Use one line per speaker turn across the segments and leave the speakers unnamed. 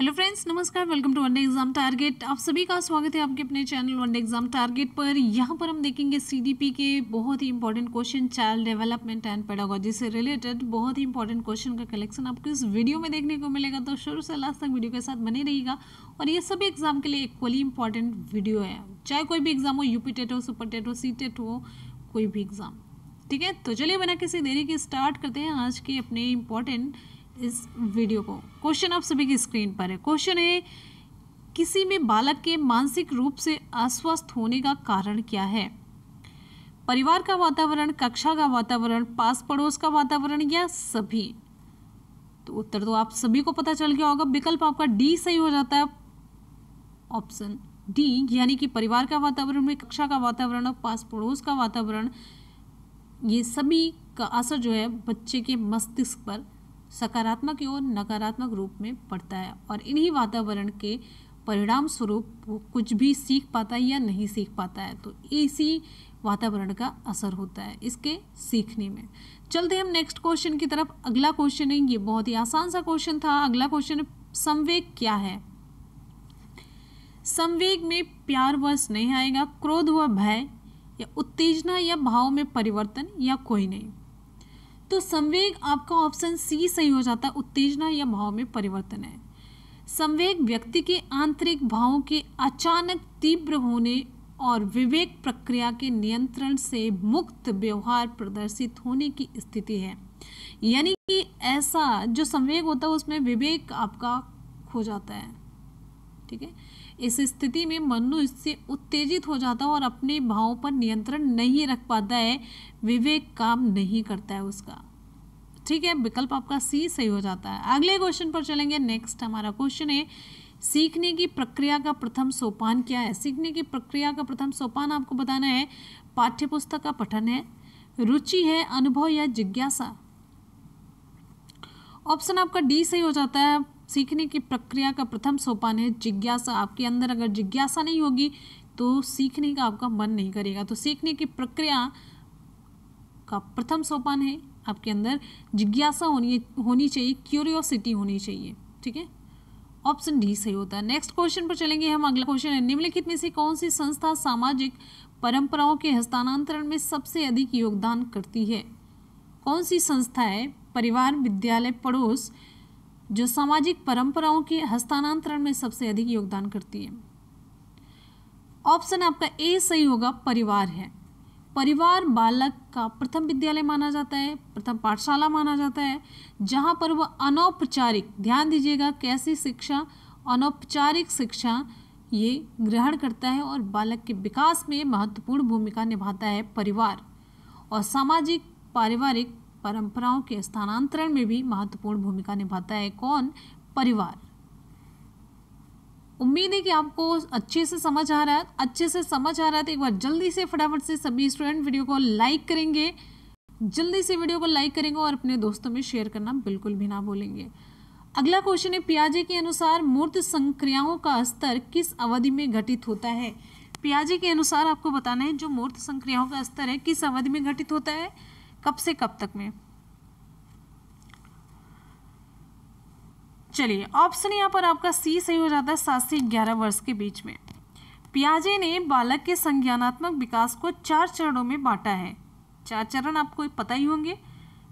hello friends नमस्कार welcome to one day exam target आप सभी का स्वागत है आपके अपने चैनल वनडे एग्जाम टारगेट पर यहाँ पर हम देखेंगे सीडीपी के बहुत ही important question child development and pedagogy से रिलेटेड बहुत ही इंपॉर्टेंट क्वेश्चन का कलेक्शन आपको इस वीडियो में देखने को मिलेगा तो शुरू से लास्ट तक वीडियो के साथ बने रहेगा और ये सभी एग्जाम के लिए इक्वली इंपॉर्टेंट वीडियो है चाहे कोई भी एग्जाम हो यूपी टेट हो सुपर टेट हो सी टेट हो कोई भी एग्जाम ठीक है तो चलिए बिना किसी देरी के स्टार्ट करते हैं आज के अपने इंपॉर्टेंट इस वीडियो को क्वेश्चन आप सभी की स्क्रीन पर है क्वेश्चन है किसी में बालक के मानसिक रूप से अस्वस्थ होने का कारण क्या है परिवार का वातावरण कक्षा का वातावरण पास पड़ोस का वातावरण या सभी तो उत्तर तो आप सभी को पता चल गया होगा विकल्प आपका डी सही हो जाता है ऑप्शन डी यानी कि परिवार का वातावरण में कक्षा का वातावरण और पास पड़ोस का वातावरण ये सभी का असर जो है बच्चे के मस्तिष्क पर सकारात्मक एवं नकारात्मक रूप में पड़ता है और इन्हीं वातावरण के परिणाम स्वरूप वो कुछ भी सीख पाता है या नहीं सीख पाता है तो इसी वातावरण का असर होता है इसके सीखने में चलते हम नेक्स्ट क्वेश्चन की तरफ अगला क्वेश्चन है ये बहुत ही आसान सा क्वेश्चन था अगला क्वेश्चन संवेग क्या है संवेग में प्यार व स्नेह आएगा क्रोध व भय या उत्तेजना या भाव में परिवर्तन या कोई नहीं तो संवेग आपका ऑप्शन सी सही हो जाता है उत्तेजना या भाव में परिवर्तन है संवेग व्यक्ति के आंतरिक भावों के अचानक तीव्र होने और विवेक प्रक्रिया के नियंत्रण से मुक्त व्यवहार प्रदर्शित होने की स्थिति है यानी कि ऐसा जो संवेग होता है उसमें विवेक आपका खो जाता है ठीक है इस स्थिति में मनु इससे उत्तेजित हो जाता है और अपने भावों पर नियंत्रण नहीं रख पाता है विवेक काम नहीं करता है उसका ठीक है विकल्प आपका सी सही हो जाता है अगले क्वेश्चन पर चलेंगे नेक्स्ट हमारा क्वेश्चन है सीखने की प्रक्रिया का प्रथम सोपान क्या है सीखने की प्रक्रिया का प्रथम सोपान आपको बताना है पाठ्य पुस्तक का पठन है रुचि है अनुभव या जिज्ञासा ऑप्शन आपका डी सही हो जाता है सीखने की प्रक्रिया का प्रथम सोपान है जिज्ञासा आपके अंदर अगर जिज्ञासा नहीं होगी तो सीखने का आपका मन नहीं करेगा तो सीखने की प्रक्रिया का प्रथम सोपान है आपके अंदर जिज्ञासा होनी होनी चाहिए क्यूरियोसिटी होनी चाहिए ठीक है ऑप्शन डी सही होता है नेक्स्ट क्वेश्चन पर चलेंगे हम अगला क्वेश्चन है निम्नलिखित में से कौन सी संस्था सामाजिक परंपराओं के हस्तांतरण में सबसे अधिक योगदान करती है कौन सी संस्था है परिवार विद्यालय पड़ोस जो सामाजिक परंपराओं के हस्तांतरण में सबसे अधिक योगदान करती है ऑप्शन आपका ए सही होगा परिवार है परिवार बालक का प्रथम विद्यालय माना जाता है प्रथम पाठशाला माना जाता है जहाँ पर वह अनौपचारिक ध्यान दीजिएगा कैसी शिक्षा अनौपचारिक शिक्षा ये ग्रहण करता है और बालक के विकास में महत्वपूर्ण भूमिका निभाता है परिवार और सामाजिक पारिवारिक परंपराओं के स्थानांतरण में भी महत्वपूर्ण भूमिका निभाता है कौन परिवार उम्मीद है कि आपको अच्छे से समझ आ रहा है अच्छे से समझ आ रहा है तो एक बार जल्दी से फटाफट से सभी स्टूडेंट वीडियो को लाइक करेंगे जल्दी से वीडियो को लाइक करेंगे और अपने दोस्तों में शेयर करना बिल्कुल भी ना भूलेंगे अगला क्वेश्चन है पियाजे के अनुसार मूर्त संक्रियाओं का स्तर किस अवधि में घटित होता है पियाजे के अनुसार आपको बताना है जो मूर्त संक्रियाओं का स्तर है किस अवधि में घटित होता है कब से कब तक में चलिए ऑप्शन यहाँ पर आपका सी सही हो जाता है सात से ग्यारह वर्ष के बीच में पियाजे ने बालक के संज्ञानात्मक विकास को चार चरणों में बांटा है चार चरण आपको पता ही होंगे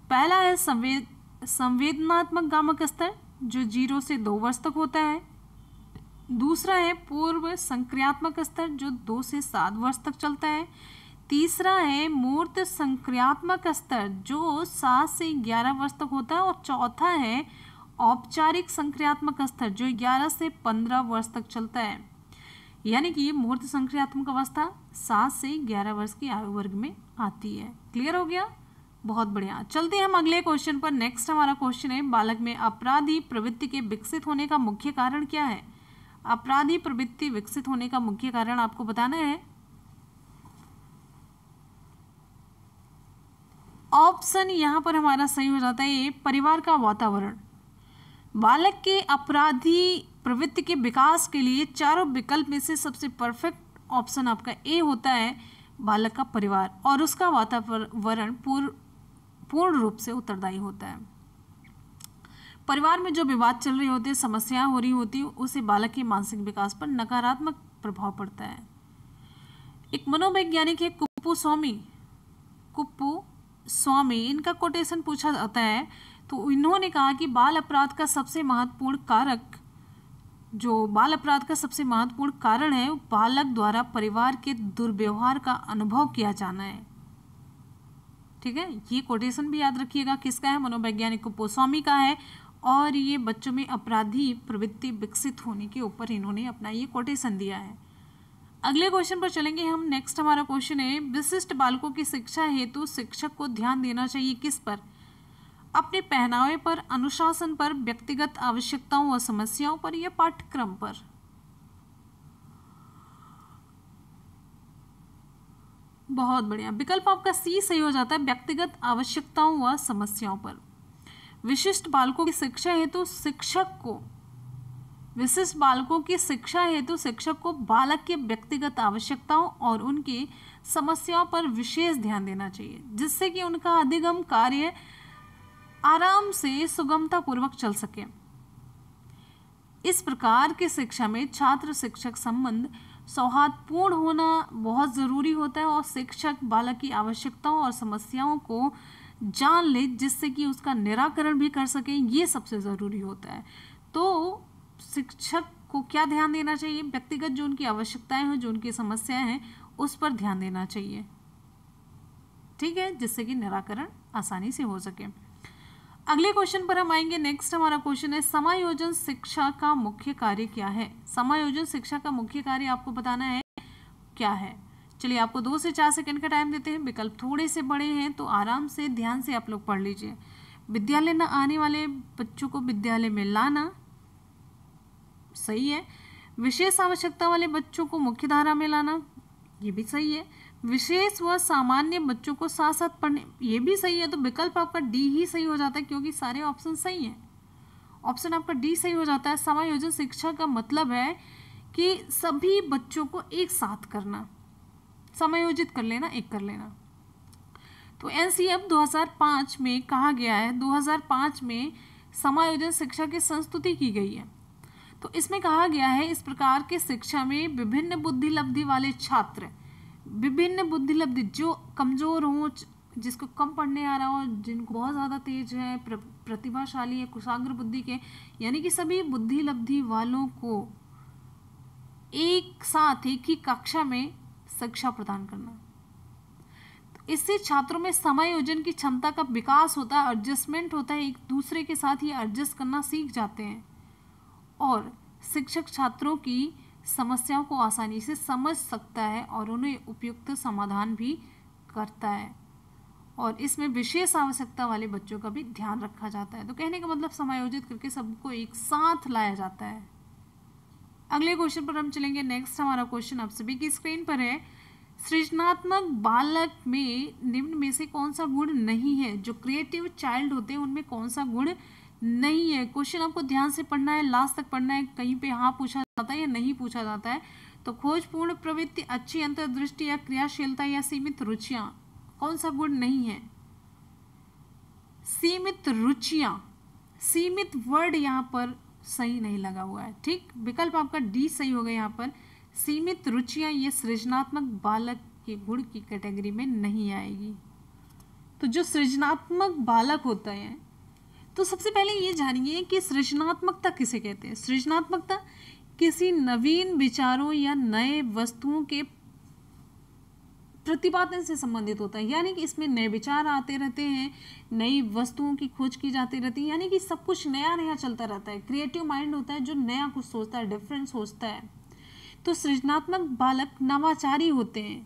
पहला है संवेद संवेदनात्मक गामक स्तर जो जीरो से दो वर्ष तक होता है दूसरा है पूर्व संक्रियात्मक स्तर जो दो से सात वर्ष तक चलता है तीसरा है मूर्त संक्रियात्मक स्तर जो सात से ग्यारह वर्ष तक होता है और चौथा है औपचारिक संक्रियात्मक स्तर जो ग्यारह से पंद्रह वर्ष तक चलता है यानी कि मूर्त संक्रियात्मक अवस्था सात से ग्यारह वर्ष की आयु वर्ग में आती है क्लियर हो गया बहुत बढ़िया चलते हैं हम अगले क्वेश्चन पर नेक्स्ट हमारा क्वेश्चन है बालक में अपराधी प्रवृत्ति के विकसित होने का मुख्य कारण क्या है अपराधी प्रवृत्ति विकसित होने का मुख्य कारण आपको बताना है ऑप्शन यहाँ पर हमारा सही हो जाता है ये परिवार का वातावरण बालक के अपराधी प्रवृत्ति के विकास के लिए चारों विकल्प में से सबसे परफेक्ट ऑप्शन आपका ए होता है बालक का परिवार और उसका वातावरण पूर्ण पूर्ण रूप से उत्तरदायी होता है परिवार में जो विवाद चल रहे होते हैं समस्याएं हो रही होती है उसे बालक के मानसिक विकास पर नकारात्मक प्रभाव पड़ता है एक मनोवैज्ञानिक है कुप्पू स्वामी कुप्पू स्वामी इनका कोटेशन पूछा जाता है तो इन्होंने कहा कि बाल अपराध का सबसे महत्वपूर्ण कारक जो बाल अपराध का सबसे महत्वपूर्ण कारण है बालक द्वारा परिवार के दुर्व्यवहार का अनुभव किया जाना है ठीक है ये कोटेशन भी याद रखिएगा किसका है मनोवैज्ञानिक गोस्वामी का है और ये बच्चों में अपराधी प्रवृत्ति विकसित होने के ऊपर इन्होंने अपना ये कोटेशन दिया है अगले क्वेश्चन पर चलेंगे हम नेक्स्ट हमारा क्वेश्चन है विशिष्ट बालकों की शिक्षा हेतु शिक्षक को ध्यान देना चाहिए किस पर अपने पहनावे पर अनुशासन पर व्यक्तिगत आवश्यकताओं और समस्याओं पर या पाठ्यक्रम पर बहुत बढ़िया विकल्प आपका सी सही हो जाता है व्यक्तिगत आवश्यकताओं व समस्याओं पर विशिष्ट बालकों की शिक्षा हेतु शिक्षक को विशिष्ट बालकों की शिक्षा हेतु शिक्षक को बालक की व्यक्तिगत आवश्यकताओं और उनकी समस्याओं पर विशेष ध्यान देना चाहिए जिससे कि उनका अधिगम कार्य आराम से पूर्वक चल सके इस प्रकार की शिक्षा में छात्र शिक्षक संबंध सौहार्दपूर्ण होना बहुत ज़रूरी होता है और शिक्षक बालक की आवश्यकताओं और समस्याओं को जान ले जिससे कि उसका निराकरण भी कर सके ये सबसे ज़रूरी होता है तो शिक्षक को क्या ध्यान देना चाहिए व्यक्तिगत जो उनकी आवश्यकताएं हैं जो उनकी समस्याएं हैं उस पर ध्यान देना चाहिए ठीक है जिससे कि निराकरण आसानी से हो सके अगले क्वेश्चन पर हम आएंगे नेक्स्ट हमारा क्वेश्चन है समायोजन शिक्षा का मुख्य कार्य क्या है समायोजन शिक्षा का मुख्य कार्य आपको बताना है क्या है चलिए आपको दो से चार सेकंड का टाइम देते हैं विकल्प थोड़े से बड़े हैं तो आराम से ध्यान से आप लोग पढ़ लीजिए विद्यालय न आने वाले बच्चों को विद्यालय में लाना सही है विशेष आवश्यकता वाले बच्चों को मुख्य धारा में लाना ये भी सही है विशेष व सामान्य बच्चों को साथ साथ पढ़ने ये भी सही है तो विकल्प आपका डी ही सही हो जाता है क्योंकि सारे ऑप्शन सही हैं ऑप्शन आपका डी सही हो जाता है समायोजन शिक्षा का मतलब है कि सभी बच्चों को एक साथ करना समायोजित कर लेना एक कर लेना तो एन 2005 में कहा गया है 2005 में समायोजन शिक्षा की संस्तुति की गई है तो इसमें कहा गया है इस प्रकार के शिक्षा में विभिन्न बुद्धि लब्धि वाले छात्र विभिन्न बुद्धि लब्धि जो कमज़ोर हों जिसको कम पढ़ने आ रहा हो जिनको बहुत ज़्यादा तेज है प्र, प्रतिभाशाली है कुशाग्र बुद्धि के यानी कि सभी बुद्धि लब्धि वालों को एक साथ एक ही कक्षा में शिक्षा प्रदान करना तो इससे छात्रों में समायोजन की क्षमता का विकास होता है एडजस्टमेंट होता है एक दूसरे के साथ ये एडजस्ट करना सीख जाते हैं और शिक्षक छात्रों की समस्याओं को आसानी से समझ सकता है और उन्हें उपयुक्त समाधान भी करता है और इसमें विशेष आवश्यकता वाले बच्चों का भी ध्यान रखा जाता है तो कहने का मतलब समायोजित करके सबको एक साथ लाया जाता है अगले क्वेश्चन पर हम चलेंगे नेक्स्ट हमारा क्वेश्चन आप सभी की स्क्रीन पर है सृजनात्मक बालक में निम्न में से कौन सा गुण नहीं है जो क्रिएटिव चाइल्ड होते हैं उनमें कौन सा गुण नहीं है क्वेश्चन आपको ध्यान से पढ़ना है लास्ट तक पढ़ना है कहीं पे हाँ पूछा जाता है या नहीं पूछा जाता है तो खोजपूर्ण प्रवृत्ति अच्छी अंतर्दृष्टि या क्रियाशीलता या सीमित रुचियां कौन सा गुण नहीं है सीमित रुचियां सीमित वर्ड यहाँ पर सही नहीं लगा हुआ है ठीक विकल्प आपका डी सही हो गया यहाँ पर सीमित रुचियां ये सृजनात्मक बालक के गुण की कैटेगरी में नहीं आएगी तो जो सृजनात्मक बालक होता है तो सबसे पहले ये जानिए कि सृजनात्मकता किसे कहते हैं सृजनात्मकता किसी नवीन विचारों या नए वस्तुओं के प्रतिपादन से संबंधित होता है यानी कि इसमें नए विचार आते रहते हैं नई वस्तुओं की खोज की जाती रहती है यानी कि सब कुछ नया नया चलता रहता है क्रिएटिव माइंड होता है जो नया कुछ सोचता है डिफरेंट सोचता है तो सृजनात्मक बालक नवाचारी होते हैं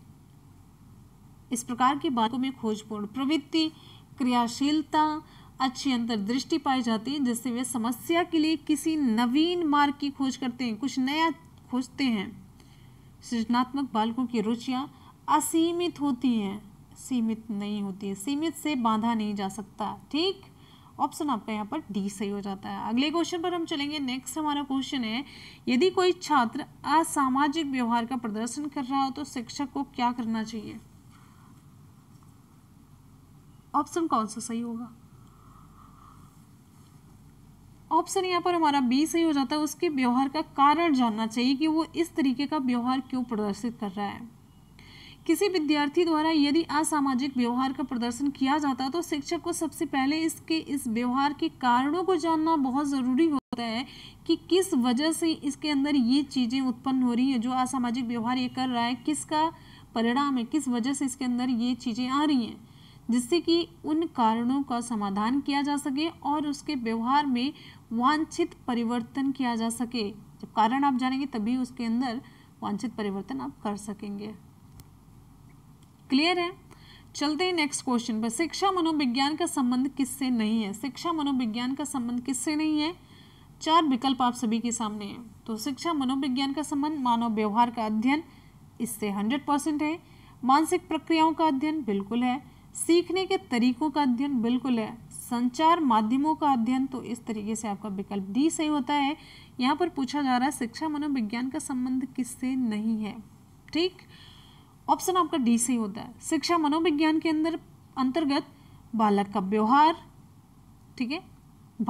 इस प्रकार के बालकों में खोजपूर्ण प्रवृत्ति क्रियाशीलता अच्छी अंतर्दृष्टि पाई जाती है जिससे वे समस्या के लिए किसी नवीन मार्ग की खोज करते हैं कुछ नया खोजते हैं सृजनात्मक बालकों की रुचियाँ असीमित होती हैं सीमित नहीं होती है सीमित से बांधा नहीं जा सकता ठीक ऑप्शन आपका यहाँ पर डी सही हो जाता है अगले क्वेश्चन पर हम चलेंगे नेक्स्ट हमारा क्वेश्चन है यदि कोई छात्र असामाजिक व्यवहार का प्रदर्शन कर रहा हो तो शिक्षक को क्या करना चाहिए ऑप्शन कौन सा सही होगा ऑप्शन यहाँ पर हमारा बी सही हो जाता है उसके व्यवहार का कारण जानना चाहिए कि वो इस तरीके का व्यवहार क्यों प्रदर्शित कर रहा है किसी विद्यार्थी द्वारा यदि असामाजिक व्यवहार का प्रदर्शन किया जाता है तो शिक्षक को सबसे पहले इसके इस व्यवहार के कारणों को जानना बहुत ज़रूरी होता है कि किस वजह से इसके अंदर ये चीज़ें उत्पन्न हो रही हैं जो असामाजिक व्यवहार ये कर रहा है किसका परिणाम है किस वजह से इसके अंदर ये चीज़ें आ रही हैं जिससे कि उन कारणों का समाधान किया जा सके और उसके व्यवहार में वांछित परिवर्तन किया जा सके जब कारण आप जानेंगे तभी उसके अंदर वांछित परिवर्तन आप कर सकेंगे क्लियर है चलते हैं नेक्स्ट क्वेश्चन पर शिक्षा मनोविज्ञान का संबंध किससे नहीं है शिक्षा मनोविज्ञान का संबंध किससे नहीं है चार विकल्प आप सभी के सामने हैं तो शिक्षा मनोविज्ञान का संबंध मानव व्यवहार का अध्ययन इससे हंड्रेड परसेंट है मानसिक प्रक्रियाओं का अध्ययन बिल्कुल है सीखने के तरीकों का अध्ययन बिल्कुल है संचार माध्यमों का अध्ययन तो इस तरीके से आपका विकल्प डी सही होता है यहाँ पर पूछा जा रहा है शिक्षा मनोविज्ञान का संबंध किससे नहीं है ठीक ऑप्शन आपका डी सही होता है शिक्षा मनोविज्ञान के अंदर अंतर्गत बालक का व्यवहार ठीक है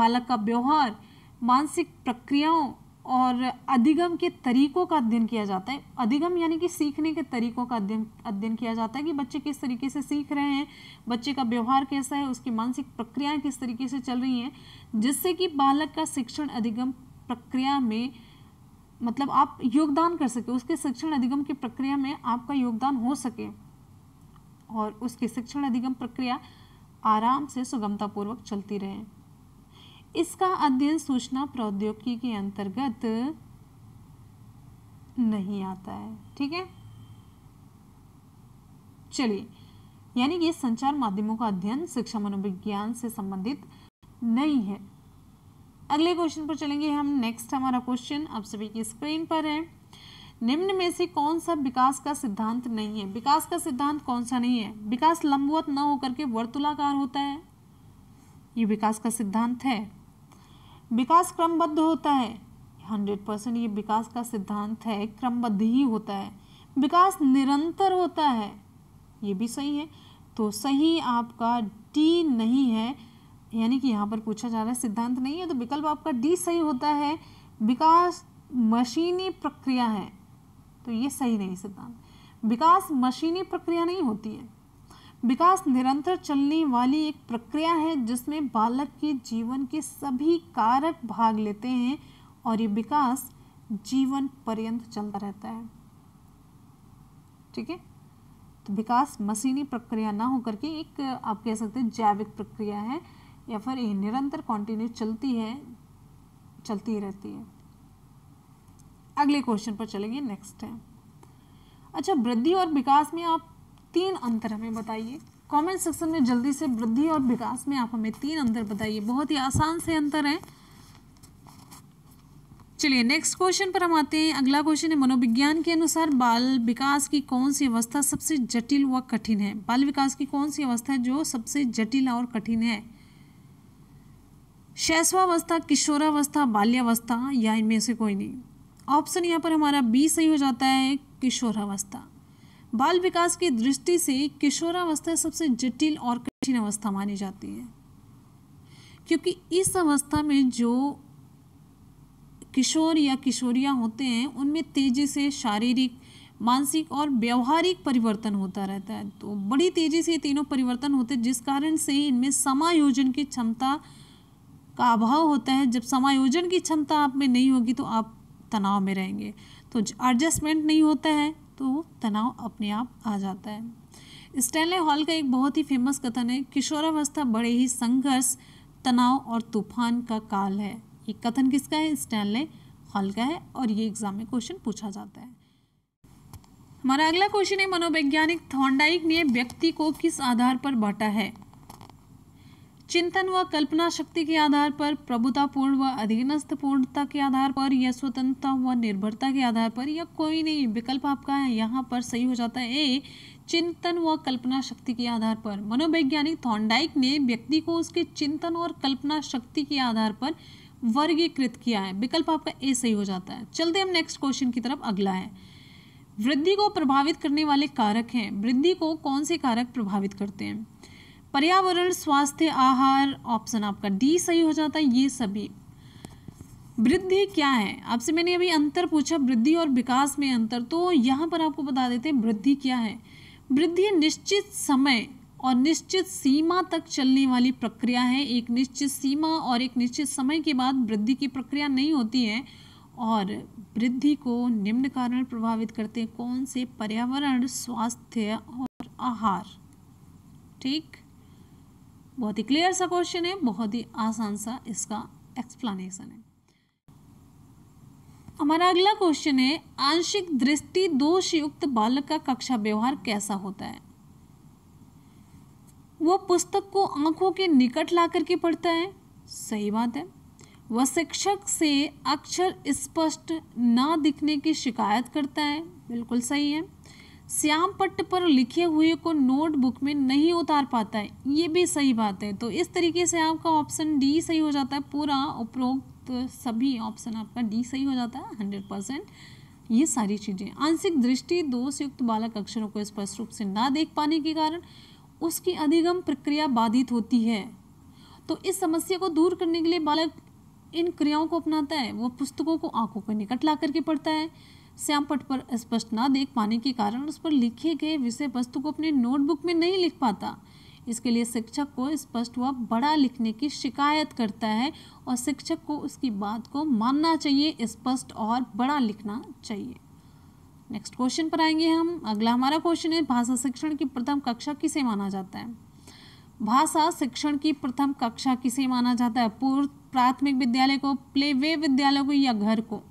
बालक का व्यवहार मानसिक प्रक्रियाओं और अधिगम के तरीकों का अध्ययन किया जाता है अधिगम यानी कि सीखने के तरीकों का अध्ययन अध्ययन किया जाता है कि बच्चे किस तरीके से सीख रहे हैं बच्चे का व्यवहार कैसा है उसकी मानसिक प्रक्रियाएं किस तरीके से चल रही हैं जिससे कि बालक का शिक्षण अधिगम प्रक्रिया में मतलब आप योगदान कर सके उसके शिक्षण अधिगम की प्रक्रिया में आपका योगदान हो सके और उसकी शिक्षण अधिगम प्रक्रिया आराम से सुगमतापूर्वक चलती रहे इसका अध्ययन सूचना प्रौद्योगिकी के अंतर्गत नहीं आता है ठीक है चलिए यानी कि संचार माध्यमों का अध्ययन शिक्षा मनोविज्ञान से संबंधित नहीं है अगले क्वेश्चन पर चलेंगे हम नेक्स्ट हमारा क्वेश्चन आप सभी की स्क्रीन पर है निम्न में से कौन सा विकास का सिद्धांत नहीं है विकास का सिद्धांत कौन सा नहीं है विकास लंबवत न होकर के वर्तुलाकार होता है ये विकास का सिद्धांत है विकास क्रमबद्ध होता है हंड्रेड परसेंट ये विकास का सिद्धांत है क्रमबद्ध ही होता है विकास निरंतर होता है ये भी सही है तो सही आपका डी नहीं है यानी कि यहाँ पर पूछा जा रहा है सिद्धांत नहीं है तो विकल्प आपका डी सही होता है विकास मशीनी प्रक्रिया है तो ये सही नहीं सिद्धांत विकास मशीनी प्रक्रिया नहीं होती है विकास निरंतर चलने वाली एक प्रक्रिया है जिसमें बालक के जीवन के सभी कारक भाग लेते हैं और ये विकास जीवन पर्यंत चलता रहता है ठीक है तो विकास मशीनी प्रक्रिया ना होकर के एक आप कह सकते हैं जैविक प्रक्रिया है या फिर ये निरंतर कॉन्टिन्यू चलती है चलती ही रहती है अगले क्वेश्चन पर चलेंगे नेक्स्ट है अच्छा वृद्धि और विकास में आप तीन अंतर हमें बताइए कमेंट सेक्शन में जल्दी से वृद्धि और विकास में आप हमें तीन अंतर बताइए बहुत ही आसान से अंतर है चलिए नेक्स्ट क्वेश्चन पर हम आते हैं अगला क्वेश्चन है मनोविज्ञान के अनुसार बाल विकास की कौन सी अवस्था सबसे जटिल व कठिन है बाल विकास की कौन सी अवस्था है जो सबसे जटिल और कठिन है शैशवावस्था किशोरावस्था बाल्यावस्था या इनमें से कोई नहीं ऑप्शन यहाँ पर हमारा बी सही हो जाता है किशोरावस्था बाल विकास की दृष्टि से किशोरावस्था सबसे जटिल और कठिन अवस्था मानी जाती है क्योंकि इस अवस्था में जो किशोर या किशोरियाँ होते हैं उनमें तेज़ी से शारीरिक मानसिक और व्यवहारिक परिवर्तन होता रहता है तो बड़ी तेज़ी से तीनों परिवर्तन होते हैं जिस कारण से इनमें समायोजन की क्षमता का अभाव होता है जब समायोजन की क्षमता आप में नहीं होगी तो आप तनाव में रहेंगे तो एडजस्टमेंट नहीं होता है तो तनाव अपने आप आ जाता है स्टैनले हॉल का एक बहुत ही फेमस कथन है किशोरावस्था बड़े ही संघर्ष तनाव और तूफान का काल है ये कथन किसका है स्टैनले हॉल का है और ये एग्जाम में क्वेश्चन पूछा जाता है हमारा अगला क्वेश्चन है मनोवैज्ञानिक थॉन्डाइक ने व्यक्ति को किस आधार पर बांटा है चिंतन व कल्पना शक्ति के आधार पर प्रभुतापूर्ण व अधीनस्थ पूर्णता के आधार पर या स्वतंत्रता व निर्भरता के आधार पर या कोई नहीं विकल्प आपका यहाँ पर सही हो जाता है ए चिंतन व कल्पना शक्ति के आधार पर मनोवैज्ञानिक थॉन्डाइक ने व्यक्ति को उसके चिंतन और कल्पना शक्ति के आधार पर वर्गीकृत किया है विकल्प आपका ए सही हो जाता है चलते हम नेक्स्ट क्वेश्चन की तरफ अगला है वृद्धि को प्रभावित करने वाले कारक हैं वृद्धि को कौन से कारक प्रभावित करते हैं पर्यावरण स्वास्थ्य आहार ऑप्शन आपका डी सही हो जाता है ये सभी वृद्धि क्या है आपसे मैंने अभी अंतर पूछा वृद्धि और विकास में अंतर तो यहाँ पर आपको बता देते हैं वृद्धि क्या है वृद्धि निश्चित समय और निश्चित सीमा तक चलने वाली प्रक्रिया है एक निश्चित सीमा और एक निश्चित समय के बाद वृद्धि की प्रक्रिया नहीं होती है और वृद्धि को निम्न कारण प्रभावित करते हैं कौन से पर्यावरण स्वास्थ्य और आहार ठीक बहुत ही क्लियर सा क्वेश्चन है बहुत ही आसान सा इसका एक्सप्लेनेशन है हमारा अगला क्वेश्चन है आंशिक दृष्टि दोष युक्त बालक का कक्षा व्यवहार कैसा होता है वो पुस्तक को आंखों के निकट ला करके पढ़ता है सही बात है वह शिक्षक से अक्षर स्पष्ट ना दिखने की शिकायत करता है बिल्कुल सही है श्याम पट्ट पर लिखे हुए को नोटबुक में नहीं उतार पाता है ये भी सही बात है तो इस तरीके से आपका ऑप्शन डी सही हो जाता है पूरा उपरोक्त सभी ऑप्शन आपका डी सही हो जाता है हंड्रेड परसेंट ये सारी चीज़ें आंशिक दृष्टि दोष युक्त बालक अक्षरों को स्पष्ट रूप से ना देख पाने के कारण उसकी अधिगम प्रक्रिया बाधित होती है तो इस समस्या को दूर करने के लिए बालक इन क्रियाओं को अपनाता है वो पुस्तकों को आंखों पर निकट ला करके पढ़ता है श्याम पट पर स्पष्ट ना देख पाने के कारण उस पर लिखे गए विषय वस्तु को अपने नोटबुक में नहीं लिख पाता इसके लिए शिक्षक को स्पष्ट व बड़ा लिखने की शिकायत करता है और शिक्षक को उसकी बात को मानना चाहिए स्पष्ट और बड़ा लिखना चाहिए नेक्स्ट क्वेश्चन पर आएंगे हम अगला हमारा क्वेश्चन है भाषा शिक्षण की प्रथम कक्षा किसे माना जाता है भाषा शिक्षण की प्रथम कक्षा किसे माना जाता है पूर्व प्राथमिक विद्यालय को प्ले वे विद्यालय को या घर को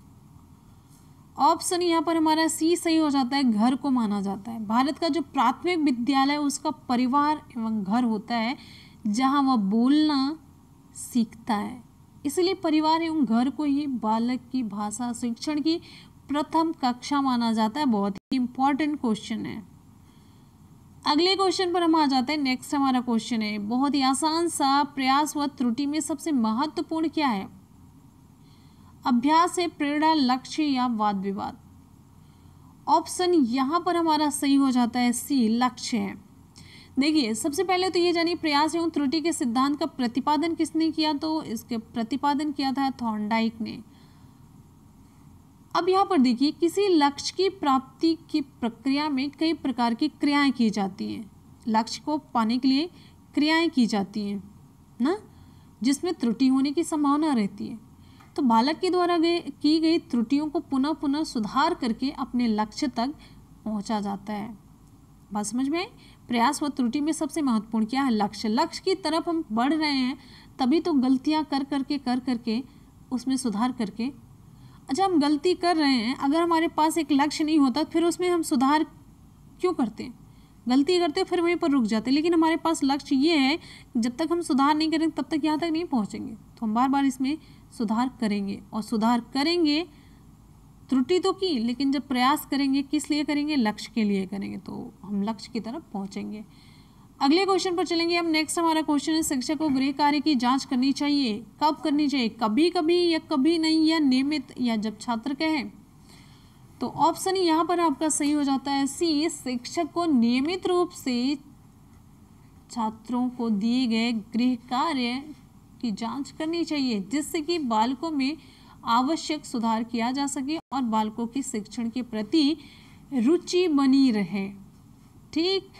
ऑप्शन यहाँ पर हमारा सी सही हो जाता है घर को माना जाता है भारत का जो प्राथमिक विद्यालय उसका परिवार एवं घर होता है जहाँ वह बोलना सीखता है इसलिए परिवार एवं घर को ही बालक की भाषा शिक्षण की प्रथम कक्षा माना जाता है बहुत ही इंपॉर्टेंट क्वेश्चन है अगले क्वेश्चन पर हम आ जाते हैं नेक्स्ट हमारा क्वेश्चन है बहुत ही आसान सा प्रयास व त्रुटि में सबसे महत्वपूर्ण क्या है अभ्यास है प्रेरणा लक्ष्य या वाद विवाद ऑप्शन यहाँ पर हमारा सही हो जाता है सी लक्ष्य है देखिए सबसे पहले तो ये जानिए प्रयास एवं त्रुटि के सिद्धांत का प्रतिपादन किसने किया तो इसके प्रतिपादन किया था थॉर्नडाइक ने अब यहाँ पर देखिए किसी लक्ष्य की प्राप्ति की प्रक्रिया में कई प्रकार की क्रियाएं की जाती हैं लक्ष्य को पाने के लिए क्रियाएं की जाती हैं ना जिसमें त्रुटि होने की संभावना रहती है तो बालक के द्वारा गए की गई त्रुटियों को पुनः पुनः सुधार करके अपने लक्ष्य तक पहुंचा जाता है बात समझ में प्रयास व त्रुटि में सबसे महत्वपूर्ण क्या है लक्ष्य लक्ष्य की तरफ हम बढ़ रहे हैं तभी तो गलतियां कर करके कर करके उसमें सुधार करके अच्छा हम गलती कर रहे हैं अगर हमारे पास एक लक्ष्य नहीं होता फिर उसमें हम सुधार क्यों करते हैं गलती करते फिर वहीं पर रुक जाते लेकिन हमारे पास लक्ष्य ये है जब तक हम सुधार नहीं करेंगे तब तक यहाँ तक नहीं पहुँचेंगे तो हम बार बार इसमें सुधार करेंगे और सुधार करेंगे त्रुटि तो की लेकिन जब प्रयास करेंगे किस लिए करेंगे लक्ष्य के लिए करेंगे तो हम लक्ष्य की तरफ पहुंचेंगे अगले क्वेश्चन पर चलेंगे हम नेक्स्ट हमारा क्वेश्चन है शिक्षक को गृह कार्य की जांच करनी चाहिए कब करनी चाहिए कभी कभी या कभी नहीं या नियमित या जब छात्र कहें तो ऑप्शन यहाँ पर आपका सही हो जाता है सी शिक्षक को नियमित रूप से छात्रों को दिए गए गृह कार्य की जांच करनी चाहिए जिससे कि बालकों में आवश्यक सुधार किया जा सके और बालकों की शिक्षण के प्रति रुचि बनी रहे ठीक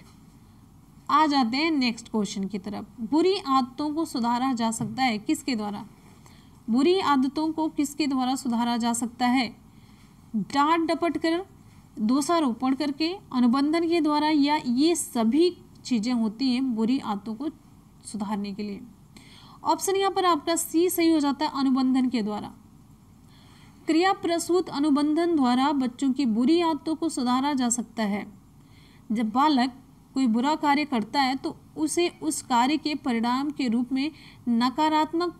आ जाते हैं नेक्स्ट क्वेश्चन की तरफ बुरी आदतों को सुधारा जा सकता है किसके द्वारा बुरी आदतों को किसके द्वारा सुधारा जा सकता है डांट डपट कर दोषारोपण करके अनुबंधन के द्वारा या ये सभी चीज़ें होती हैं बुरी आदतों को सुधारने के लिए ऑप्शन यहाँ पर आपका सी सही हो जाता है अनुबंधन के द्वारा क्रिया प्रसूत अनुबंधन द्वारा बच्चों की बुरी आदतों को सुधारा जा सकता है जब बालक कोई बुरा कार्य करता है तो उसे उस कार्य के परिणाम के रूप में नकारात्मक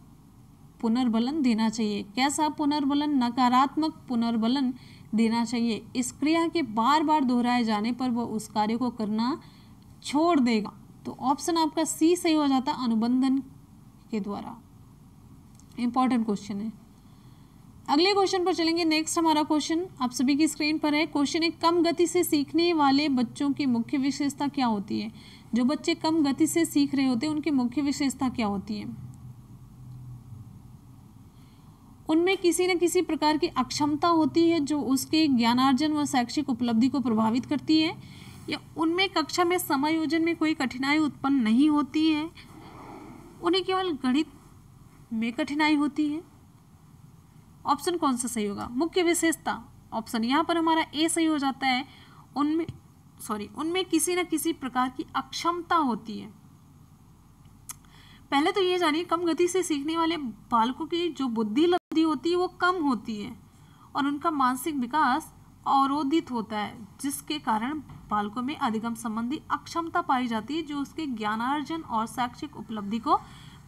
पुनर्बलन देना चाहिए कैसा पुनर्बलन नकारात्मक पुनर्बलन देना चाहिए इस क्रिया के बार बार दोहराए जाने पर वह उस कार्य को करना छोड़ देगा तो ऑप्शन आपका सी सही हो जाता अनुबंधन के द्वारा इंपॉर्टेंट क्वेश्चन है अगले क्वेश्चन पर चलेंगे नेक्स्ट हमारा क्वेश्चन आप सभी की स्क्रीन पर है क्वेश्चन है कम गति से सीखने वाले बच्चों की मुख्य विशेषता क्या होती है जो बच्चे कम गति से सीख रहे होते हैं उनकी मुख्य विशेषता क्या होती है उनमें किसी न किसी प्रकार की अक्षमता होती है जो उसके ज्ञानार्जन व शैक्षिक उपलब्धि को प्रभावित करती है या उनमें कक्षा में समायोजन में कोई कठिनाई उत्पन्न नहीं होती है उन्हें केवल गणित में कठिनाई होती है ऑप्शन कौन सा सही होगा मुख्य विशेषता ऑप्शन यहाँ पर हमारा ए सही हो जाता है उनमें सॉरी उनमें किसी न किसी प्रकार की अक्षमता होती है पहले तो ये जानिए कम गति से सीखने वाले बालकों की जो बुद्धि लब्धि होती है वो कम होती है और उनका मानसिक विकास अवरोधित होता है जिसके कारण बालकों में अधिगम संबंधी अक्षमता पाई जाती है जो उसके ज्ञानार्जन और शैक्षिक उपलब्धि को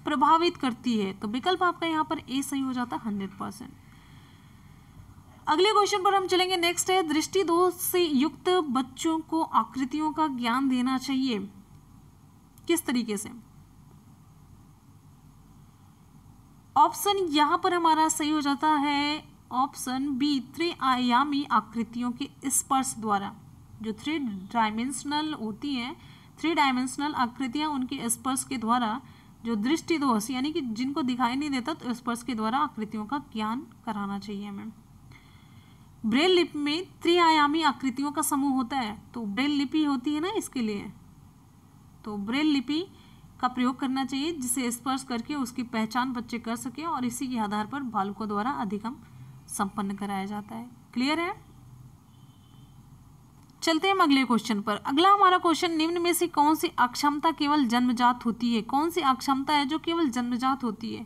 प्रभावित करती है तो विकल्प आपका यहाँ पर ए सही हो जाता है हंड्रेड परसेंट अगले क्वेश्चन पर हम चलेंगे नेक्स्ट है दृष्टि दोष से युक्त बच्चों को आकृतियों का ज्ञान देना चाहिए किस तरीके से ऑप्शन यहाँ पर हमारा सही हो जाता है ऑप्शन बी त्रिआयामी आकृतियों के स्पर्श द्वारा जो थ्री डायमेंशनल होती हैं थ्री डायमेंशनल आकृतियाँ उनके स्पर्श के द्वारा जो दृष्टिदोष यानी कि जिनको दिखाई नहीं देता तो स्पर्श के द्वारा आकृतियों का ज्ञान कराना चाहिए हमें ब्रेल लिपि में त्रिआयामी आकृतियों का समूह होता है तो ब्रेल लिपि होती है ना इसके लिए तो ब्रेल लिपि का प्रयोग करना चाहिए जिसे स्पर्श करके उसकी पहचान बच्चे कर सके और इसी के आधार पर बालकों द्वारा अधिगम संपन्न कराया जाता है क्लियर है चलते हैं हम अगले क्वेश्चन पर अगला हमारा क्वेश्चन निम्न में से कौन सी अक्षमता केवल जन्मजात होती है कौन सी अक्षमता है जो केवल जन्मजात होती है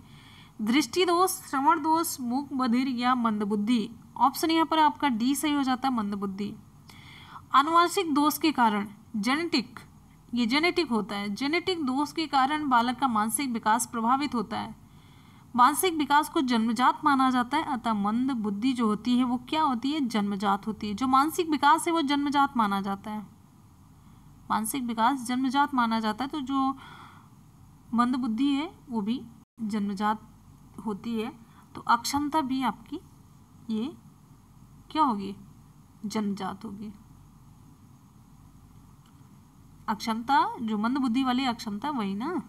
दोष श्रवण दोष मूक बधिर या मंदबुद्धि ऑप्शन यहाँ पर आपका डी सही हो जाता है मंदबुद्धि अनुवांशिक दोष के कारण जेनेटिक ये जेनेटिक होता है जेनेटिक दोष के कारण बालक का मानसिक विकास प्रभावित होता है मानसिक विकास को जन्मजात माना जाता है अतः मंद बुद्धि जो होती है वो क्या होती है जन्मजात होती है जो मानसिक विकास है वो जन्मजात माना जाता है मानसिक विकास जन्मजात माना जाता है तो जो मंद बुद्धि है वो भी जन्मजात होती है तो अक्षमता भी आपकी ये क्या होगी जन्मजात होगी अक्षमता जो मंद बुद्धि वाली अक्षमता वही ना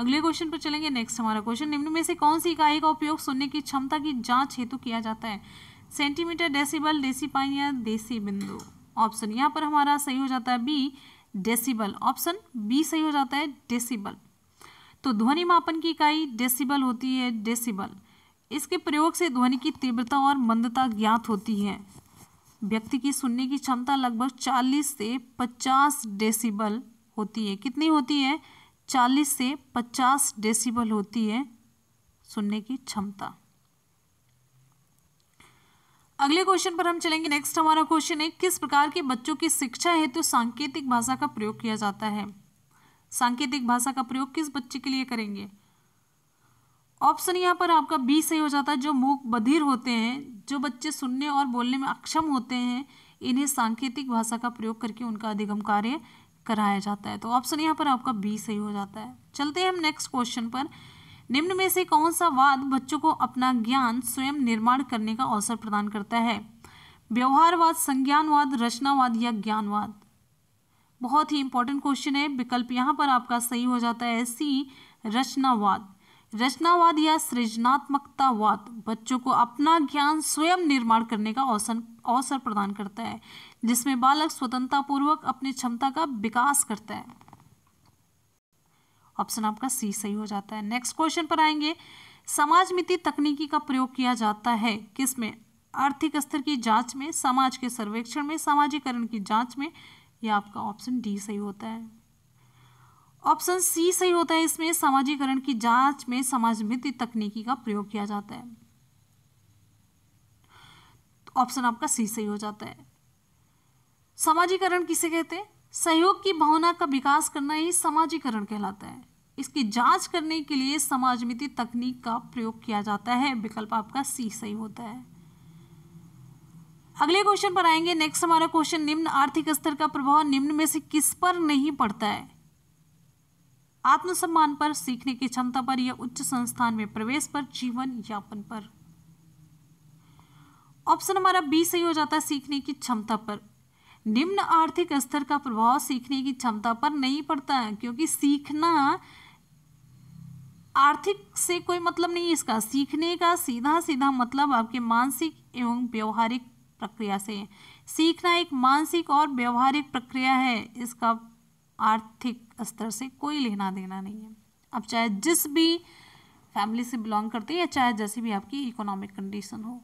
अगले क्वेश्चन पर चलेंगे नेक्स्ट हमारा क्वेश्चन निम्न में से कौन सी इकाई का उपयोग सुनने की क्षमता की जांच हेतु किया जाता है सेंटीमीटर डेसीबल डेसीपाइन या देसी बिंदु ऑप्शन यहाँ पर हमारा सही हो जाता है बी डेसीबल ऑप्शन बी सही हो जाता है डेसीबल तो ध्वनि मापन की इकाई डेसीबल होती है डेसीबल इसके प्रयोग से ध्वनि की तीव्रता और मंदता ज्ञात होती है व्यक्ति की सुनने की क्षमता लगभग 40 से 50 डेसिबल होती है कितनी होती है 40 से 50 डेसिबल होती है सुनने की क्षमता अगले क्वेश्चन पर हम चलेंगे नेक्स्ट हमारा क्वेश्चन है किस प्रकार के बच्चों की शिक्षा हेतु तो सांकेतिक भाषा का प्रयोग किया जाता है सांकेतिक भाषा का प्रयोग किस बच्चे के लिए करेंगे ऑप्शन यहाँ पर आपका बी सही हो जाता है जो मूक बधिर होते हैं जो बच्चे सुनने और बोलने में अक्षम होते हैं इन्हें सांकेतिक भाषा का प्रयोग करके उनका अधिगम कार्य कराया जाता है तो ऑप्शन यहाँ पर आपका बी सही हो जाता है चलते हैं हम नेक्स्ट क्वेश्चन पर निम्न में से कौन सा वाद बच्चों को अपना ज्ञान स्वयं निर्माण करने का अवसर प्रदान करता है व्यवहारवाद संज्ञानवाद रचनावाद या ज्ञानवाद बहुत ही इंपॉर्टेंट क्वेश्चन है विकल्प यहाँ पर आपका सही हो जाता है सी रचनावाद रचनावाद या सृजनात्मकतावाद बच्चों को अपना ज्ञान स्वयं निर्माण करने का अवसर अवसर प्रदान करता है जिसमें बालक स्वतंत्रतापूर्वक अपनी क्षमता का विकास करता है ऑप्शन आपका सी सही हो जाता है नेक्स्ट क्वेश्चन पर आएंगे समाज मिति तकनीकी का प्रयोग किया जाता है किसमें आर्थिक स्तर की जांच में समाज के सर्वेक्षण में सामाजिकरण की जांच में यह आपका ऑप्शन डी सही होता है ऑप्शन सी सही होता है इसमें समाजीकरण की जांच में समाजमित तकनीकी का प्रयोग किया जाता है तो ऑप्शन आपका सी सही हो जाता है समाजीकरण किसे कहते हैं सहयोग की भावना का विकास करना ही समाजीकरण कहलाता है इसकी जांच करने के लिए समाजमिति तकनीक का प्रयोग किया जाता है विकल्प आपका सी सही होता है अगले क्वेश्चन पर आएंगे नेक्स्ट हमारा क्वेश्चन निम्न आर्थिक स्तर का प्रभाव निम्न में से किस पर नहीं पड़ता है आत्मसम्मान पर सीखने की क्षमता पर या उच्च संस्थान में प्रवेश पर जीवन यापन पर ऑप्शन हमारा बी सही हो जाता है सीखने की क्षमता पर निम्न आर्थिक स्तर का प्रभाव सीखने की क्षमता पर नहीं पड़ता है क्योंकि सीखना आर्थिक से कोई मतलब नहीं है इसका सीखने का सीधा सीधा मतलब आपके मानसिक एवं व्यवहारिक प्रक्रिया से सीखना एक मानसिक और व्यवहारिक प्रक्रिया है इसका आर्थिक स्तर से कोई लेना देना नहीं है आप चाहे जिस भी फैमिली से बिलोंग करते हैं या चाहे जैसे भी आपकी इकोनॉमिक कंडीशन हो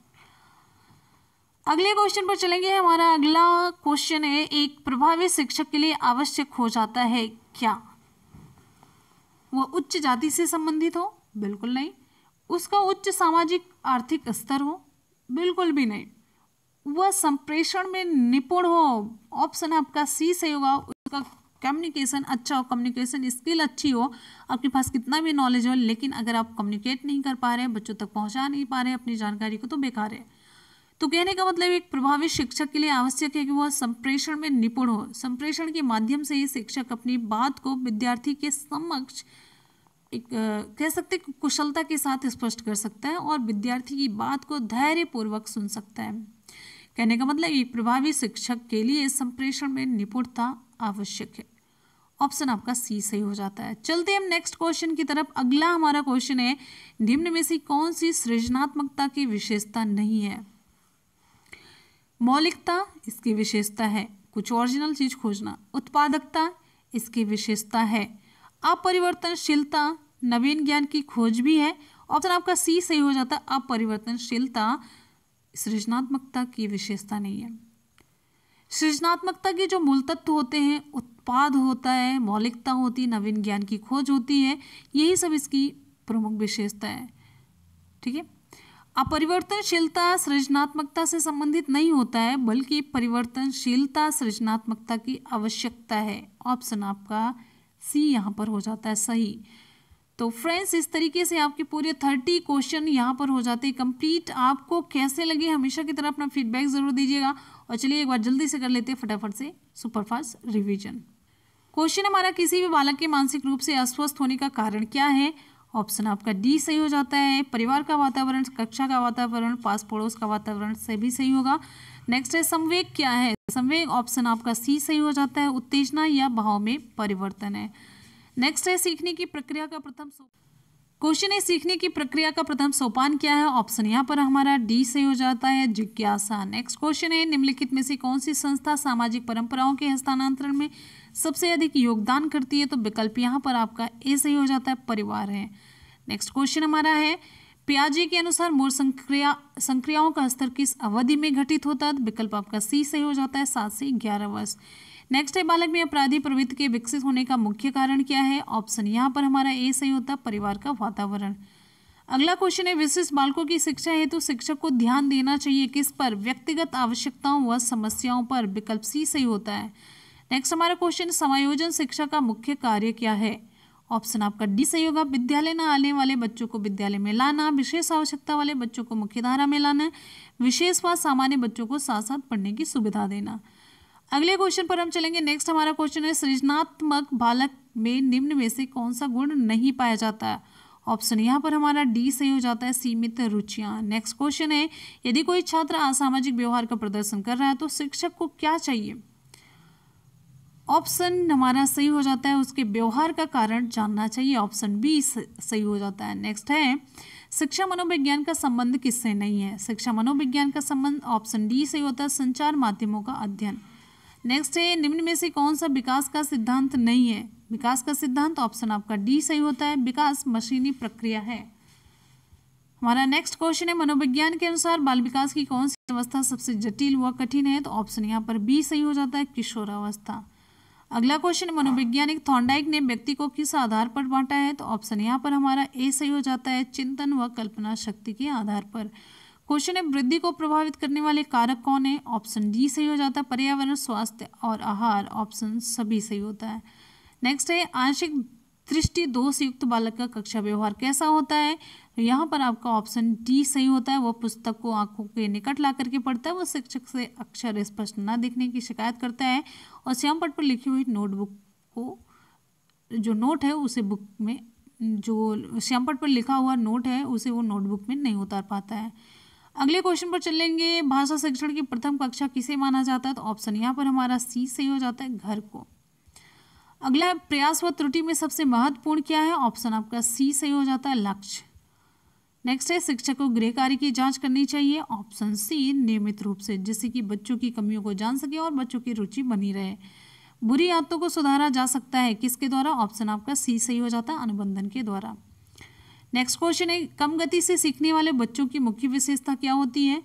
अगले क्वेश्चन पर चलेंगे हमारा अगला क्वेश्चन है एक प्रभावी शिक्षक के लिए आवश्यक हो जाता है क्या वो उच्च जाति से संबंधित हो बिल्कुल नहीं उसका उच्च सामाजिक आर्थिक स्तर हो बिल्कुल भी नहीं वह संप्रेषण में निपुण हो ऑप्शन आपका सी सही होगा उसका कम्युनिकेशन अच्छा हो कम्युनिकेशन स्किल अच्छी हो आपके पास कितना भी नॉलेज हो लेकिन अगर आप कम्युनिकेट नहीं कर पा रहे हैं बच्चों तक पहुंचा नहीं पा रहे हैं अपनी जानकारी को तो बेकार है तो कहने का मतलब एक प्रभावी शिक्षक के लिए आवश्यक है कि वह संप्रेषण में निपुण हो संप्रेषण के माध्यम से ही शिक्षक अपनी बात को विद्यार्थी के समक्ष एक कह सकते कुशलता के साथ स्पष्ट कर सकता है और विद्यार्थी की बात को धैर्यपूर्वक सुन सकता है कहने का मतलब एक प्रभावी शिक्षक के लिए संप्रेषण में निपुणता आवश्यक है ऑप्शन आपका सी सही हो जाता है चलते हम नेक्स्ट क्वेश्चन की तरफ अगला हमारा क्वेश्चन है निम्न में से कौन सी सृजनात्मकता की विशेषता नहीं है मौलिकता इसकी विशेषता है कुछ ओरिजिनल चीज खोजना उत्पादकता इसकी विशेषता है अपरिवर्तनशीलता नवीन ज्ञान की खोज भी है ऑप्शन आपका सी सही हो जाता है अपरिवर्तनशीलता सृजनात्मकता की विशेषता नहीं है सृजनात्मकता के जो मूल तत्व होते हैं उत्पाद होता है मौलिकता होती है नवीन ज्ञान की खोज होती है यही सब इसकी प्रमुख विशेषता है ठीक है अपरिवर्तनशीलता सृजनात्मकता से संबंधित नहीं होता है बल्कि परिवर्तनशीलता सृजनात्मकता की आवश्यकता है ऑप्शन आपका सी यहाँ पर हो जाता है सही तो फ्रेंड्स इस तरीके से आपके पूरे थर्टी क्वेश्चन यहाँ पर हो जाते हैं कंप्लीट आपको कैसे लगे हमेशा की तरह अपना फीडबैक ज़रूर दीजिएगा और चलिए एक बार जल्दी से कर लेते हैं फटाफट से सुपरफास्ट रिविजन क्वेश्चन हमारा किसी भी बालक के मानसिक रूप से अस्वस्थ होने का कारण क्या है ऑप्शन आपका डी सही हो जाता है परिवार का वातावरण कक्षा का वातावरण पास पड़ोस का वातावरण से भी सही होगा नेक्स्ट है संवेग क्या है संवेग ऑप्शन आपका सी सही हो जाता है उत्तेजना या भाव में परिवर्तन है नेक्स्ट है सीखने की प्रक्रिया का प्रथम क्वेश्चन है सीखने की प्रक्रिया का प्रथम सोपान क्या है ऑप्शन यहाँ पर हमारा डी सही हो जाता है जिज्ञासा नेक्स्ट क्वेश्चन है निम्नलिखित में से कौन सी संस्था सामाजिक परंपराओं के हस्तांतरण में सबसे अधिक योगदान करती है तो विकल्प यहाँ पर आपका ए सही हो जाता है परिवार है नेक्स्ट क्वेश्चन हमारा है प्याजी के अनुसार मोर संक्रिया संक्रियाओं का स्तर किस अवधि में घटित होता है तो विकल्प आपका सी सही हो जाता है सात से ग्यारह वर्ष नेक्स्ट है बालक में अपराधी प्रवृत्ति के विकसित होने का मुख्य कारण क्या है ऑप्शन यहाँ पर हमारा ए सही होता परिवार का वातावरण अगला क्वेश्चन है विशिष्ट बालकों की शिक्षा हेतु तो शिक्षक को ध्यान देना चाहिए किस पर व्यक्तिगत आवश्यकताओं व समस्याओं पर विकल्प सी सही होता है नेक्स्ट हमारा क्वेश्चन समायोजन शिक्षा का मुख्य कार्य क्या है ऑप्शन आपका डी सही होगा विद्यालय न आने वाले बच्चों को विद्यालय में लाना विशेष आवश्यकता वाले बच्चों को मुख्यधारा में लाना विशेष व सामान्य बच्चों को साथ साथ पढ़ने की सुविधा देना अगले क्वेश्चन पर हम चलेंगे नेक्स्ट हमारा क्वेश्चन है सृजनात्मक बालक में निम्न में से कौन सा गुण नहीं पाया जाता है ऑप्शन यहाँ पर हमारा डी सही हो जाता है सीमित रुचियाँ नेक्स्ट क्वेश्चन है यदि कोई छात्र असामाजिक व्यवहार का प्रदर्शन कर रहा है तो शिक्षक को क्या चाहिए ऑप्शन हमारा सही हो जाता है उसके व्यवहार का कारण जानना चाहिए ऑप्शन बी सही हो जाता है नेक्स्ट है शिक्षा मनोविज्ञान का संबंध किससे नहीं है शिक्षा मनोविज्ञान का संबंध ऑप्शन डी सही होता है संचार माध्यमों का अध्ययन नेक्स्ट है निम्न में से कौन सा विकास का सिद्धांत नहीं है विकास का सिद्धांत ऑप्शन आपका डी सही होता है विकास मशीनी प्रक्रिया है हमारा नेक्स्ट क्वेश्चन है मनोविज्ञान के अनुसार बाल विकास की कौन सी अवस्था सबसे जटिल व कठिन है तो ऑप्शन यहाँ पर बी सही हो जाता है किशोरावस्था अगला क्वेश्चन मनोवैज्ञानिक थॉन्डाइक ने व्यक्ति को किस आधार पर बांटा है तो ऑप्शन यहाँ पर हमारा ए सही हो जाता है चिंतन व कल्पना शक्ति के आधार पर क्वेश्चन है वृद्धि को प्रभावित करने वाले कारक कौन है ऑप्शन डी सही हो जाता है पर्यावरण स्वास्थ्य और आहार ऑप्शन सभी सही होता है नेक्स्ट है आंशिक दृष्टि दोष युक्त बालक का कक्षा व्यवहार कैसा होता है तो यहाँ पर आपका ऑप्शन डी सही होता है वो पुस्तक को आंखों के निकट ला करके पढ़ता है वो शिक्षक से अक्षर स्पष्ट ना देखने की शिकायत करता है और श्यामपट पर लिखी हुई नोटबुक को जो नोट है उसे बुक में जो श्यामपट पर लिखा हुआ नोट है उसे वो नोटबुक में नहीं उतार पाता है अगले क्वेश्चन पर चलेंगे भाषा शिक्षण की प्रथम कक्षा किसे माना जाता है तो ऑप्शन यहाँ पर हमारा सी सही हो जाता है घर को अगला प्रयास व त्रुटि में सबसे महत्वपूर्ण क्या है ऑप्शन आपका सी सही हो जाता है लक्ष्य नेक्स्ट है शिक्षक को गृह कार्य की जांच करनी चाहिए ऑप्शन सी नियमित रूप से जिससे कि बच्चों की कमियों को जान सके और बच्चों की रुचि बनी रहे बुरी आदतों को सुधारा जा सकता है किसके द्वारा ऑप्शन आपका सी सही हो जाता है अनुबंधन के द्वारा नेक्स्ट क्वेश्चन है कम गति से सीखने वाले बच्चों की मुख्य विशेषता क्या होती है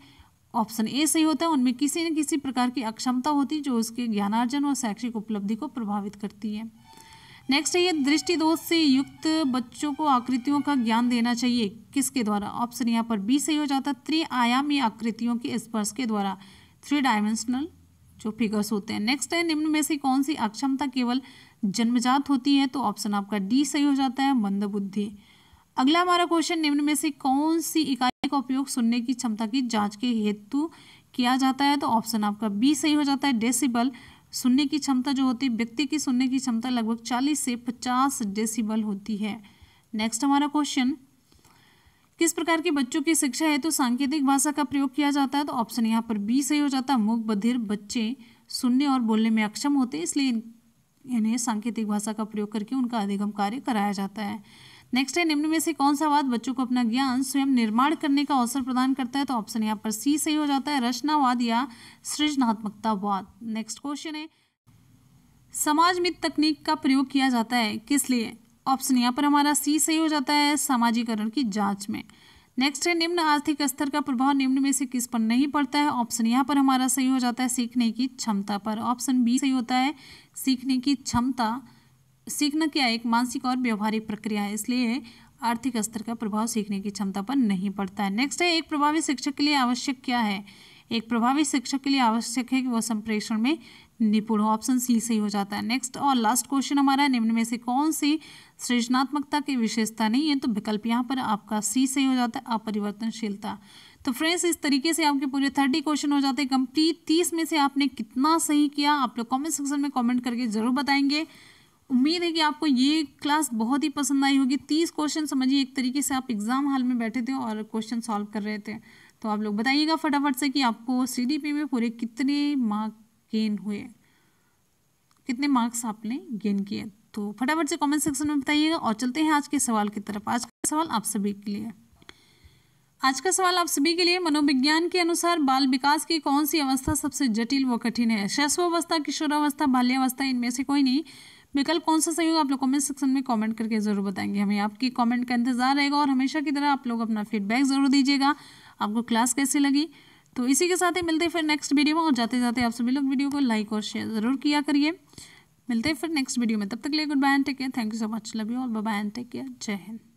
ऑप्शन ए सही होता है उनमें किसी न किसी प्रकार की अक्षमता होती है जो उसके ज्ञानार्जन और शैक्षिक उपलब्धि को प्रभावित करती है नेक्स्ट है ये दृष्टि दोष से युक्त बच्चों को आकृतियों का ज्ञान देना चाहिए किसके द्वारा ऑप्शन यहाँ पर बी सही हो जाता है त्रिआयामी आकृतियों के स्पर्श के द्वारा थ्री डायमेंशनल जो फिगर्स होते हैं नेक्स्ट है निम्न में से कौन सी अक्षमता केवल जन्मजात होती है तो ऑप्शन आपका डी सही हो जाता है मंदबुद्धि बुद्धि अगला हमारा क्वेश्चन निम्न में से कौन सी इकाई का उपयोग सुनने की क्षमता की जांच के हेतु किया जाता है तो ऑप्शन आपका बी सही हो जाता है डेसिबल सुनने की क्षमता जो होती है व्यक्ति की सुनने की क्षमता लगभग चालीस से पचास डेसिबल होती है नेक्स्ट हमारा क्वेश्चन किस प्रकार के बच्चों की शिक्षा हेतु तो सांकेतिक भाषा का प्रयोग किया जाता है तो ऑप्शन यहाँ पर बी सही हो जाता है मुख बधिर बच्चे सुनने और बोलने में अक्षम होते हैं इसलिए इन्हें सांकेतिक भाषा का प्रयोग करके उनका अधिगम कार्य कराया जाता है नेक्स्ट है निम्न में से कौन सा वाद बच्चों को अपना ज्ञान स्वयं निर्माण करने का अवसर प्रदान करता है तो ऑप्शन यहाँ पर सी सही हो जाता है रचनावाद या सृजनात्मकतावाद नेक्स्ट क्वेश्चन है समाज में तकनीक का प्रयोग किया जाता है किस लिए ऑप्शन यहाँ पर हमारा सी सही हो जाता है सामाजिकरण की जांच में नेक्स्ट है निम्न आर्थिक स्तर का प्रभाव निम्न में से किस पर नहीं पड़ता है ऑप्शन यहाँ पर हमारा सही हो जाता है सीखने की क्षमता पर ऑप्शन बी सही होता है सीखने की क्षमता सीखना क्या है एक मानसिक और व्यवहारिक प्रक्रिया है इसलिए आर्थिक स्तर का प्रभाव सीखने की क्षमता पर नहीं पड़ता है नेक्स्ट है एक प्रभावी शिक्षक के लिए आवश्यक क्या है एक प्रभावी शिक्षक के लिए आवश्यक है कि वह संप्रेषण में निपुण हो ऑप्शन सी सही हो जाता है नेक्स्ट और लास्ट क्वेश्चन हमारा निम्न में से कौन सी सृजनात्मकता की विशेषता नहीं है तो विकल्प यहाँ पर आपका सी सही हो जाता है अपरिवर्तनशीलता तो फ्रेंड्स इस तरीके से आपके पूरे थर्टी क्वेश्चन हो जाते हैं कंप्लीट तीस में से आपने कितना सही किया आप लोग कॉमेंट सेक्शन में कॉमेंट करके ज़रूर बताएंगे उम्मीद है कि आपको ये क्लास बहुत ही पसंद आई होगी तीस क्वेश्चन समझिए एक तरीके से आप एग्ज़ाम हॉल में बैठे थे और क्वेश्चन सॉल्व कर रहे थे तो आप लोग बताइएगा फटाफट से कि आपको सी में पूरे कितने मार्क गेन हुए कितने मार्क्स आपने गेन किए तो फटाफट से कमेंट सेक्शन में बताइएगा और चलते हैं आज के सवाल की तरफ आज का सवाल आप सभी के लिए आज का सवाल आप सभी के लिए मनोविज्ञान के अनुसार बाल विकास की कौन सी अवस्था सबसे जटिल व कठिन है शैशवावस्था किशोरावस्था बाल्यावस्था इनमें से कोई नहीं विकल्प कौन सा सही होगा आप लोग कमेंट सेक्शन में कमेंट करके ज़रूर बताएंगे हमें आपकी कमेंट का इंतजार रहेगा और हमेशा की तरह आप लोग अपना फीडबैक ज़रूर दीजिएगा आपको क्लास कैसी लगी तो इसी के साथ ही मिलते हैं फिर नेक्स्ट वीडियो में और जाते जाते आप सभी लोग वीडियो को लाइक और शेयर ज़रूर किया करिए मिलते हैं फिर नेक्स्ट वीडियो में तब तक लिए good bye and take care thank you so much love you और बाय एंड टेक केयर जय हिंद